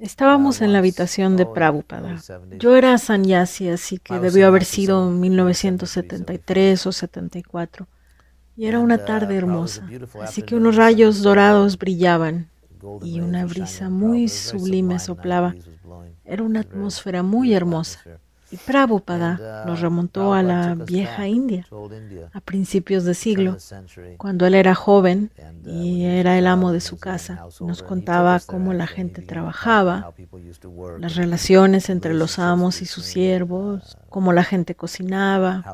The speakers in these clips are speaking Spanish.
Estábamos en la habitación de Prabhupada. Yo era sanyasi, así que debió haber sido 1973 o 74. Y era una uh, tarde hermosa, así que unos rayos dorados brillaban y una brisa muy sublime soplaba. Era una atmósfera muy hermosa. Y Prabhupada uh, nos remontó a la vieja India a principios de siglo, cuando él era joven uh, y era el amo de su casa. Nos contaba cómo la gente trabajaba, las relaciones entre los amos y sus uh, siervos, cómo la gente cocinaba.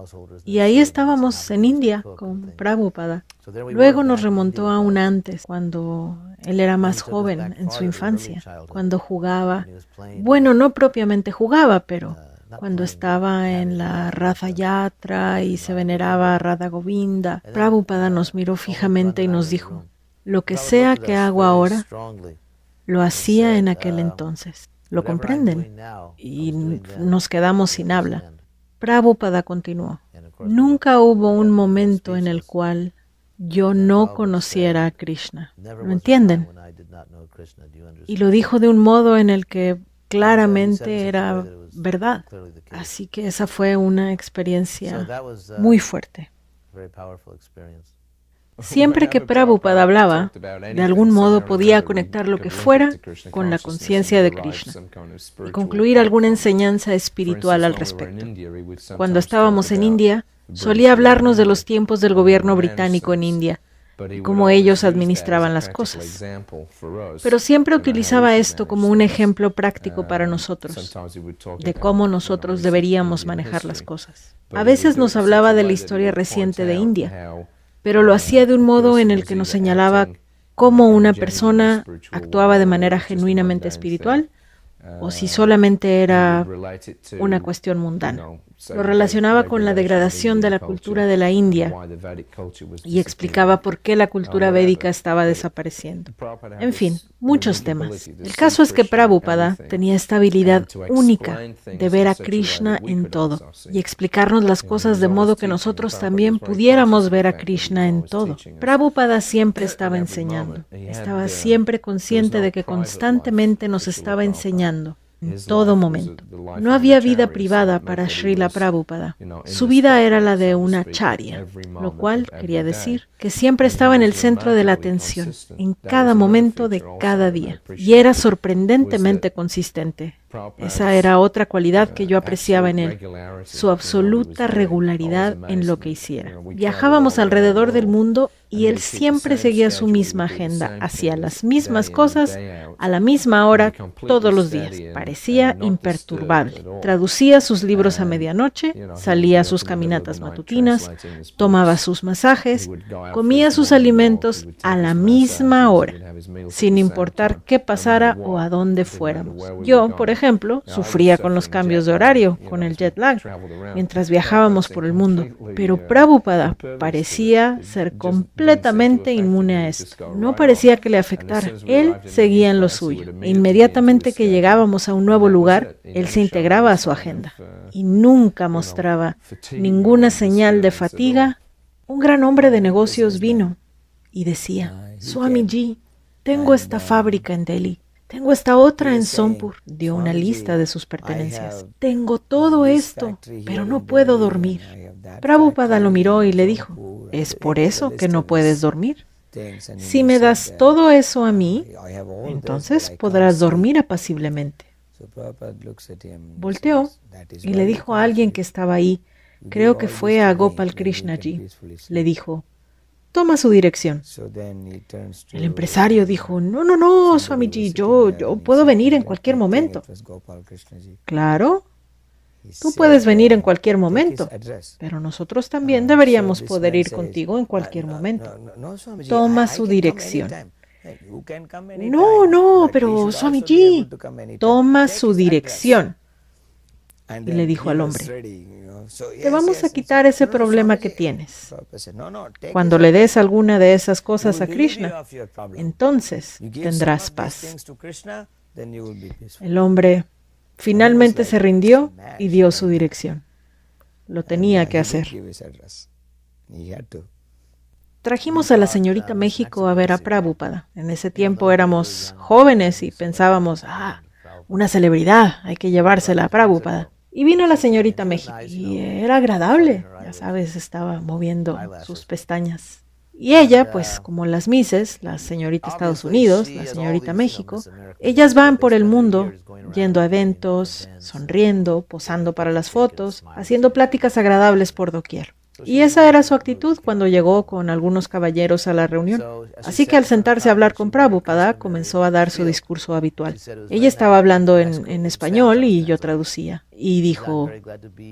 Y ahí estábamos en India con Prabhupada. Luego nos remontó aún antes, cuando él era más joven en su infancia, cuando jugaba. Bueno, no propiamente jugaba, pero cuando estaba en la raza Yatra y se veneraba a Radha Govinda, Prabhupada nos miró fijamente y nos dijo, lo que sea que hago ahora, lo hacía en aquel uh, entonces. ¿Lo comprenden? Y nos quedamos sin habla. Prabhupada continuó, nunca hubo un momento en el cual yo no conociera a Krishna. ¿Lo entienden? Y lo dijo de un modo en el que claramente era verdad. Así que esa fue una experiencia uh, muy fuerte. Siempre que Prabhupada hablaba, de algún modo podía conectar lo que fuera con la conciencia de Krishna y concluir alguna enseñanza espiritual al respecto. Cuando estábamos en India, solía hablarnos de los tiempos del gobierno británico en India cómo ellos administraban las cosas. Pero siempre utilizaba esto como un ejemplo práctico para um, nosotros, de cómo nosotros deberíamos manejar las cosas. A veces nos hablaba de la historia reciente de India, pero lo hacía de un uh, modo en el que nos señalaba cómo una persona actuaba de manera genuinamente espiritual o si uh, solamente era una cuestión mundana. Lo relacionaba con la degradación de la cultura de la India y explicaba por qué la cultura védica estaba desapareciendo. En fin, muchos temas. El caso es que Prabhupada tenía esta habilidad única de ver a Krishna en todo y explicarnos las cosas de modo que nosotros también pudiéramos ver a Krishna en todo. Prabhupada siempre estaba enseñando, estaba siempre consciente de que constantemente nos estaba enseñando en todo momento. No había vida privada para Srila Prabhupada. Su vida era la de una charia, lo cual quería decir que siempre estaba en el centro de la atención, en cada momento de cada día, y era sorprendentemente consistente. Esa era otra cualidad uh, que yo apreciaba en él, su absoluta regularidad en lo que hiciera. Viajábamos alrededor del mundo y él siempre seguía su misma agenda, hacía las mismas cosas a la misma hora todos los días. Parecía imperturbable. Traducía sus libros a medianoche, salía a sus caminatas matutinas, tomaba sus masajes, comía sus alimentos a la misma hora, sin importar qué pasara o a dónde fuéramos. Yo, por ejemplo, sufría con los cambios de horario, con el jet lag, mientras viajábamos por el mundo, pero Prabhupada parecía ser completamente completamente inmune a esto. No parecía que le afectara. Él seguía en lo suyo. inmediatamente que llegábamos a un nuevo lugar, eh, él se integraba a su agenda y nunca mostraba ninguna señal de fatiga. Un gran hombre de negocios vino y decía, Swamiji, tengo esta fábrica en Delhi tengo esta otra en Sompur, dio una lista de sus pertenencias. Tengo todo esto, pero no puedo dormir. Prabhupada lo miró y le dijo, ¿es por eso que no puedes dormir? Si me das todo eso a mí, entonces podrás dormir apaciblemente. Volteó y le dijo a alguien que estaba ahí, creo que fue a Gopal Krishnaji, le dijo, toma su dirección. El empresario dijo, no, no, no, Swamiji, yo, yo puedo venir en cualquier momento. Claro, tú puedes venir en cualquier momento, pero nosotros también ah, deberíamos poder ir contigo en ah, cualquier momento. Toma su dirección. No, no, pero Swamiji, toma su dirección. Y le dijo al hombre, te vamos a quitar ese problema que tienes. Cuando le des alguna de esas cosas a Krishna, entonces tendrás paz. El hombre finalmente se rindió y dio su dirección. Lo tenía que hacer. Trajimos a la señorita México a ver a Prabhupada. En ese tiempo éramos jóvenes y pensábamos, ah, una celebridad, hay que llevársela a Prabhupada. Y vino la señorita México y era agradable, ya sabes, estaba moviendo sus pestañas. Y ella, pues como las Mises, la señorita Estados Unidos, la señorita México, ellas van por el mundo yendo a eventos, sonriendo, posando para las fotos, haciendo pláticas agradables por doquier. Pues, y esa era su actitud cuando llegó con algunos caballeros a la reunión. Así que al sentarse a hablar con Prabhupada, comenzó a dar su discurso habitual. Ella estaba hablando en, español y yo traducía. Y dijo,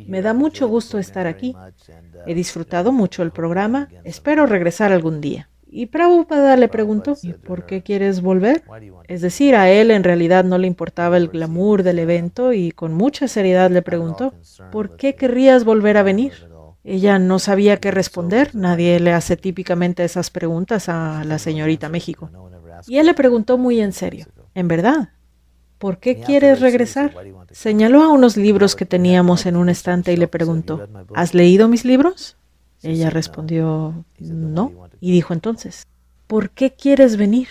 me da mucho gusto estar aquí. Uh, he disfrutado mucho el programa. Espero regresar algún día. Y Prabhupada le preguntó, ¿por uh, qué quieres volver? Es decir, a él en realidad no le importaba el glamour del uh, evento y con mucha seriedad le preguntó, ¿por qué querrías volver a venir? Ella no sabía qué responder, nadie le hace típicamente esas preguntas a la señorita México. Y él le preguntó muy en serio, en verdad, ¿por qué quieres regresar? Señaló a unos libros que teníamos en un estante y le preguntó, ¿has leído mis libros? Ella respondió, no. Y dijo entonces, ¿por qué quieres venir?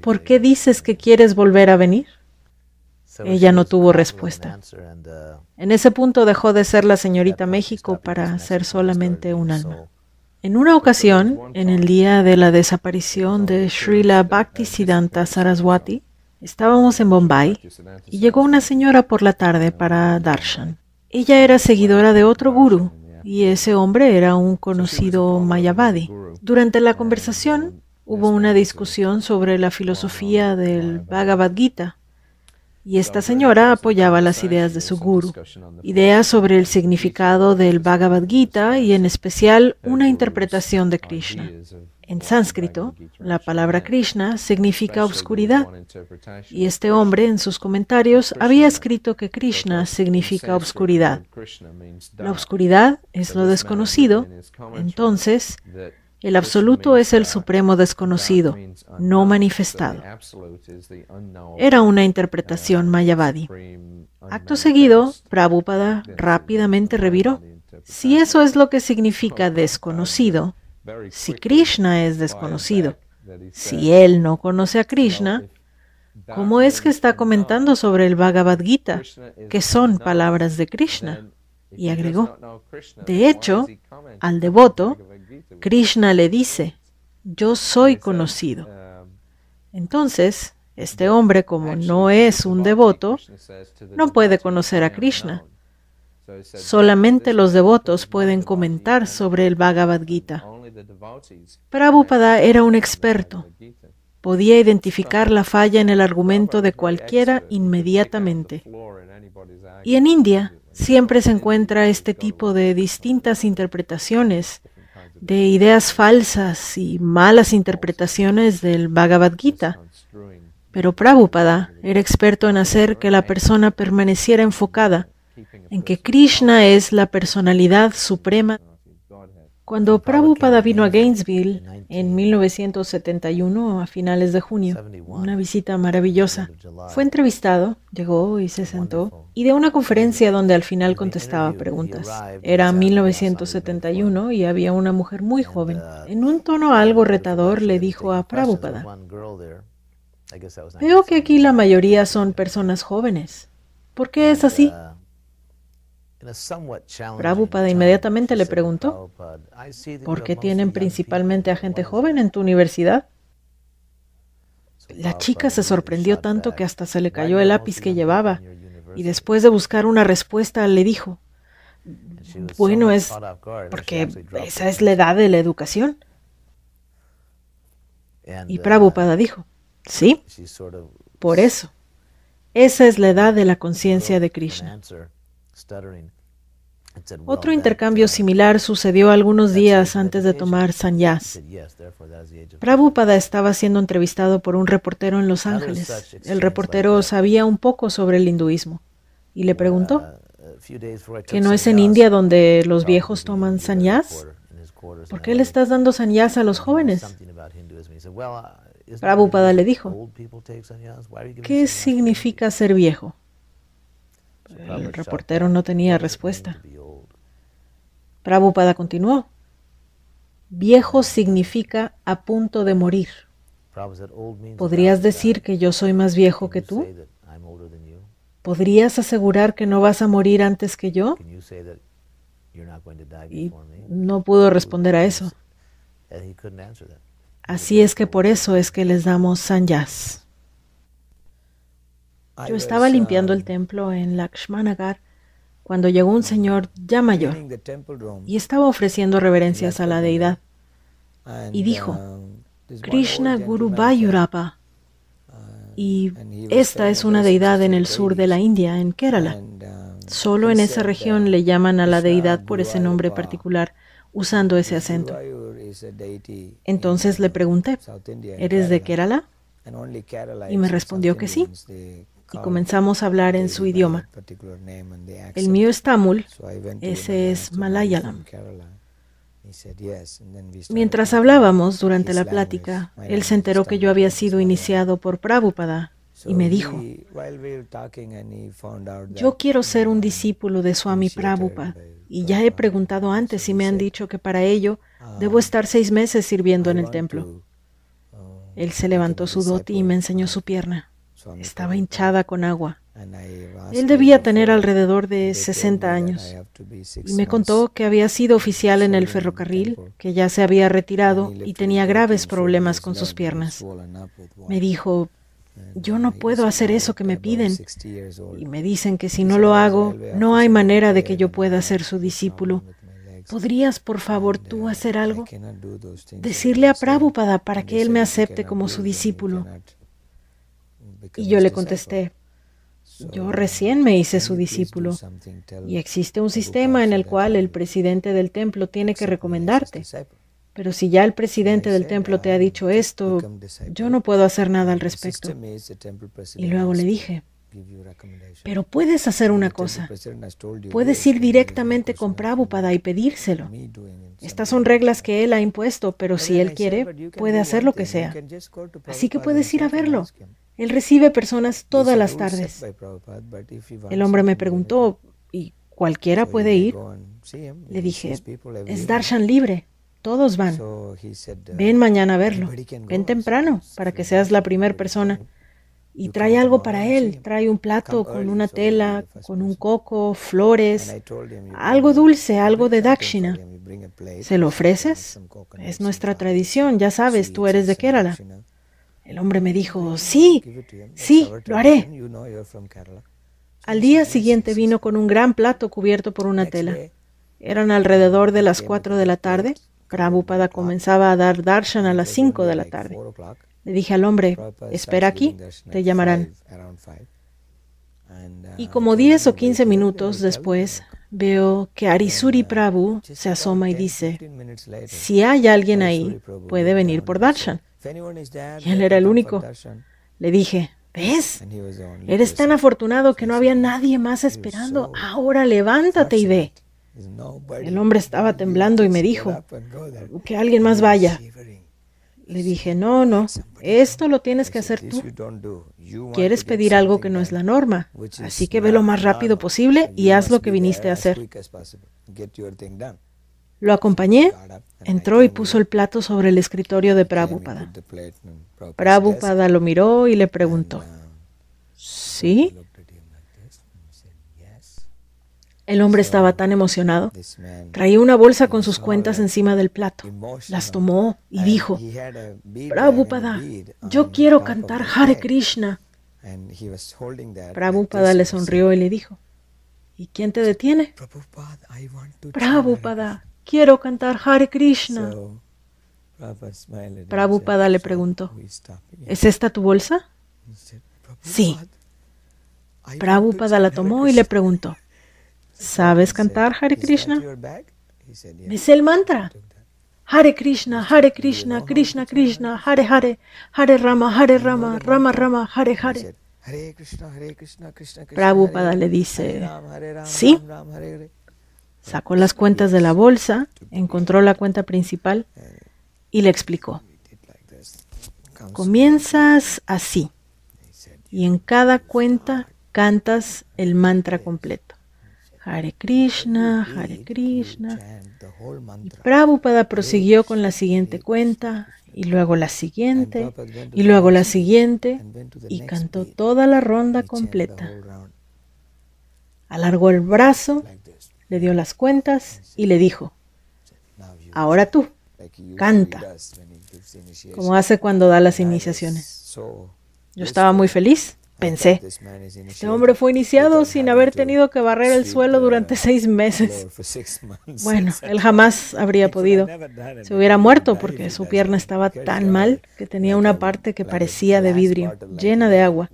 ¿Por qué dices que quieres volver a venir? Ella no tuvo respuesta. En ese punto dejó de ser la señorita México para ser solamente un alma. En una ocasión, en el día de la desaparición de Srila Bhaktisiddhanta Saraswati, estábamos en Bombay y llegó una señora por la tarde para Darshan. Ella era seguidora de otro guru y ese hombre era un conocido Mayavadi. Durante la conversación hubo una discusión sobre la filosofía del Bhagavad Gita y esta señora apoyaba las ideas de su guru, ideas sobre el significado del Bhagavad Gita y en especial una interpretación de Krishna. En sánscrito, la palabra Krishna significa obscuridad, y este hombre en sus comentarios había escrito que Krishna significa obscuridad. La obscuridad es lo desconocido, entonces el absoluto es el supremo desconocido, no manifestado. Era una interpretación mayavadi. Acto seguido, Prabhupada rápidamente reviró. Si eso es lo que significa desconocido, si Krishna es desconocido, si él no conoce a Krishna, ¿cómo es que está comentando sobre el Bhagavad Gita, que son palabras de Krishna? Y agregó, de hecho, al devoto, Krishna le dice, yo soy conocido. Eh, Entonces, este hombre, como no es un devoto, no puede conocer a Krishna. Solamente los devotos pueden comentar sobre el Bhagavad Gita. Prabhupada era un experto. Podía identificar la falla en el argumento de cualquiera inmediatamente. Y en India siempre se encuentra este tipo de distintas interpretaciones de ideas falsas y malas interpretaciones del Bhagavad Gita. Pero Prabhupada era experto en hacer que la persona permaneciera enfocada en que Krishna es la personalidad suprema cuando Prabhupada vino a Gainesville en 1971, a finales de junio, una visita maravillosa, fue entrevistado, llegó y se sentó, y de una conferencia donde al final contestaba preguntas. Era 1971 y había una mujer muy joven. Uh, en un tono algo retador le dijo a Prabhupada, veo que aquí la mayoría son personas jóvenes. ¿Por qué es así? Uh, Prabhupada inmediatamente le preguntó, ¿por qué tienen principalmente a gente joven en tu universidad? La chica se sorprendió tanto que hasta se le cayó el lápiz que llevaba y después de buscar una respuesta le dijo, bueno, es porque esa es la edad de la educación. Y uh, Prabhupada dijo, sí, por eso, esa es la edad de la conciencia de Krishna. Otro intercambio uh, similar sucedió algunos días antes de tomar sannyas. Prabhupada estaba siendo entrevistado por un reportero en Los Ángeles. El reportero sabía un poco sobre el hinduismo y le uh, preguntó, ¿que no es en India donde los viejos toman Sanyas? ¿Por qué le estás dando Sanyas a los jóvenes? Uh, Prabhupada le dijo, ¿qué significa ser viejo? El reportero no tenía respuesta. Prabhupada continuó. Viejo significa a punto de morir. ¿Podrías decir que yo soy más viejo que tú? ¿Podrías asegurar que no vas a morir antes que yo? Y no pudo responder a eso. Así es que por eso es que les damos sanyas. Yo estaba limpiando el templo en Lakshmanagar cuando llegó un señor ya mayor y estaba ofreciendo reverencias a la deidad. Y dijo, um, Krishna Guru Bayurapa. Uh, y esta es una deidad en el sur de la India, en Kerala. Um, Solo en esa región le llaman a la deidad por ese nombre particular, usando ese acento. Entonces le pregunté, ¿eres de Kerala? Y me respondió que sí y comenzamos a hablar en su idioma. El mío es Tamul, ese es Malayalam. Mientras hablábamos durante la plática, él se enteró que yo había sido iniciado por Prabhupada y me dijo, yo quiero ser un discípulo de Swami Prabhupada y ya he preguntado antes y me han dicho que para ello debo estar seis meses sirviendo en el templo. Él se levantó su dote y me enseñó su pierna. Estaba hinchada con agua. Él debía tener alrededor de 60 años. Y me contó que había sido oficial en el ferrocarril, que ya se había retirado y tenía graves problemas con sus piernas. Me dijo, yo uh, no puedo hacer eso que me piden. Y me dicen que si no lo hago, no hay manera de que yo pueda ser su discípulo. ¿Podrías, por favor, tú uh, hacer algo? Decirle a Prabhupada para que él me acepte como su discípulo. Y yo le contesté, yo recién me hice su discípulo y existe un sistema en el cual el presidente del templo tiene que recomendarte. Pero si ya el presidente del templo te ha um, dicho esto, yo no puedo hacer nada al respecto. Y luego le dije, pero puedes hacer una cosa. Puedes ir directamente con Prabhupada y pedírselo. Estas son reglas que él ha impuesto, pero si él quiere, puede hacer lo que sea. Así que puedes ir a verlo él recibe personas todas las tardes. El hombre me preguntó, ¿y cualquiera puede ir? Le dije, es Darshan libre, todos van. Uh, ven mañana a verlo, ven temprano para que seas la primera persona. Y trae algo para él, trae un plato con una tela, con un coco, flores, algo dulce, algo de Dakshina. ¿Se lo ofreces? Es nuestra tradición, ya sabes, tú eres de Kerala. El hombre me dijo, sí, sí, lo haré. Al día siguiente vino con un gran plato cubierto por una tela. Eran alrededor de las 4 de la tarde. Prabhupada comenzaba a dar darshan a las 5 de la tarde. Le dije al hombre, espera aquí, te llamarán. Y como 10 o 15 minutos después, veo que Arisuri uh, Prabhu se asoma y dice, si hay alguien ahí, puede venir por darshan. Y él era el único. Le dije, ¿ves? Eres tan afortunado que no había nadie más esperando. Ahora levántate y ve. El hombre estaba temblando y me dijo que alguien más vaya. Le dije, no, no, esto lo tienes que hacer tú. Quieres pedir algo que no es la norma, así que ve lo más rápido posible y haz lo que viniste a hacer. Lo acompañé, entró y puso el plato sobre el escritorio de Prabhupada. Prabhupada lo miró y le preguntó, ¿sí? El hombre estaba tan emocionado. Traía una bolsa con sus cuentas encima del plato. Las tomó y dijo, Prabhupada, yo quiero cantar Hare Krishna. Prabhupada le sonrió y le dijo, ¿y quién te detiene? Prabhupada, quiero cantar Hare Krishna. Prabhupada le preguntó, ¿es esta tu bolsa? Sí. Prabhupada la tomó y le preguntó, ¿Sabes cantar Hare Krishna? Es el mantra. Hare Krishna, Hare Krishna, Krishna Krishna, Hare Hare, Hare Rama, Hare Rama, Rama Rama, Hare Hare. Prabhupada le dice, sí. Sacó las cuentas de la bolsa, encontró la cuenta principal y le explicó. Comienzas así y en cada cuenta cantas el mantra completo. Hare Krishna, Hare Krishna. Y Prabhupada prosiguió con la siguiente cuenta, y luego la siguiente, y luego la siguiente, y cantó toda la ronda completa. Alargó el brazo, le dio las cuentas y le dijo, ahora tú, canta, como hace cuando da las iniciaciones. Yo estaba muy feliz Pensé, este hombre fue iniciado sin haber tenido que barrer el suelo durante seis meses. Bueno, él jamás habría podido. Se hubiera muerto porque su pierna estaba tan mal que tenía una parte que parecía de vidrio, llena de agua.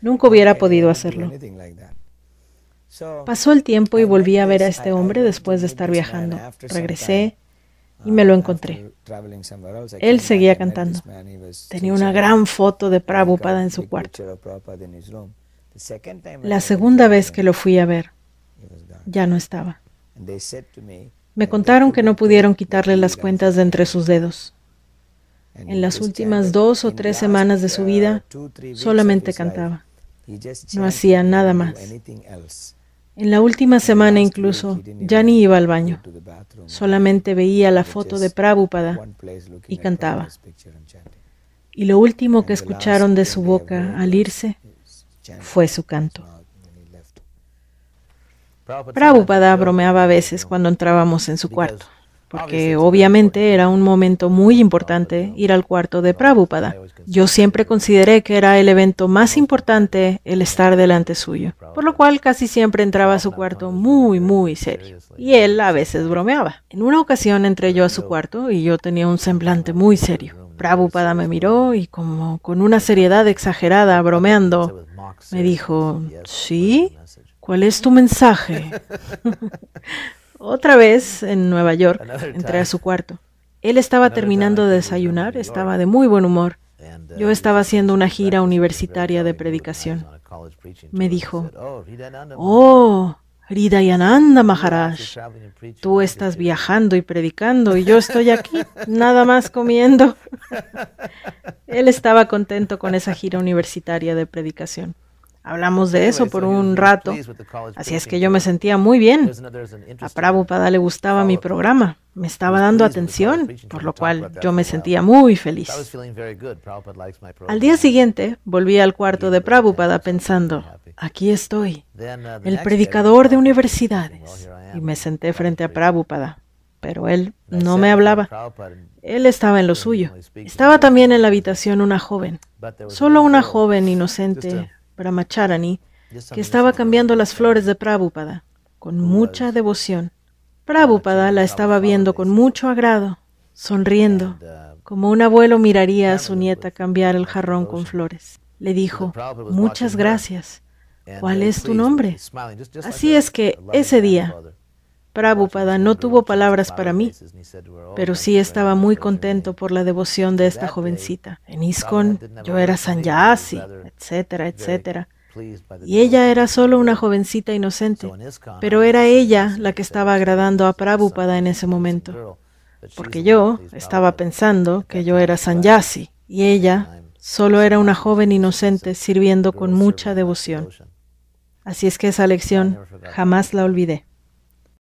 Nunca hubiera podido hacerlo. Pasó el tiempo y volví a ver a este hombre después de estar viajando. Regresé y me lo ah, encontré. Él seguía cantando. Tenía una gran foto de Prabhupada en su cuarto. La segunda vez que lo fui a ver, ya no estaba. Me contaron que no pudieron quitarle las cuentas de entre sus dedos. En las últimas dos o tres semanas de su uh, vida, solamente cantaba. No hacía nada más. En la última semana incluso, ya ni iba al baño. Solamente veía la foto de Prabhupada y cantaba. Y lo último que escucharon de su boca al irse fue su canto. Prabhupada bromeaba a veces cuando entrábamos en su cuarto porque obviamente era un momento muy importante ir al cuarto de Prabhupada. Yo siempre consideré que era el evento más importante el estar delante suyo, por lo cual casi siempre entraba a su cuarto muy, muy serio. Y él a veces bromeaba. En una ocasión entré yo a su cuarto y yo tenía un semblante muy serio. Prabhupada me miró y como con una seriedad exagerada, bromeando, me dijo, ¿sí? ¿Cuál es tu mensaje? Otra vez en Nueva York, entré a su cuarto. Él estaba terminando de desayunar, estaba de muy buen humor. Yo uh, estaba haciendo una gira universitaria de predicación. Me dijo, oh, Hridayananda oh, Maharaj, tú estás viajando y predicando y yo estoy aquí nada más comiendo. Él estaba contento con esa gira universitaria de predicación. Hablamos de eso por un rato, así es que yo me sentía muy bien. A Prabhupada le gustaba mi programa, me estaba dando atención, por lo cual yo me sentía muy feliz. Al día siguiente volví al cuarto de Prabhupada pensando, aquí estoy, uh, el predicador de universidades, y me senté frente a Prabhupada, pero él no me hablaba. Él estaba en lo suyo. Estaba también en la habitación una joven, solo una joven inocente, Brahmacharani, que estaba cambiando las flores de Prabhupada con mucha devoción. Prabhupada la estaba viendo con mucho agrado, sonriendo, uh, como un abuelo miraría a su nieta cambiar el jarrón con flores. Le dijo, muchas gracias. ¿Cuál uh, es tu nombre? Así es que ese día Prabhupada no tuvo palabras para mí, pero sí estaba muy contento por la devoción de esta jovencita. En ISKCON yo era sanyasi, etcétera, etcétera. Y ella era solo una jovencita inocente, pero era ella la que estaba agradando a Prabhupada en ese momento. Porque yo estaba pensando que yo era sanyasi y ella solo era una joven inocente sirviendo con mucha devoción. Así es que esa lección jamás la olvidé.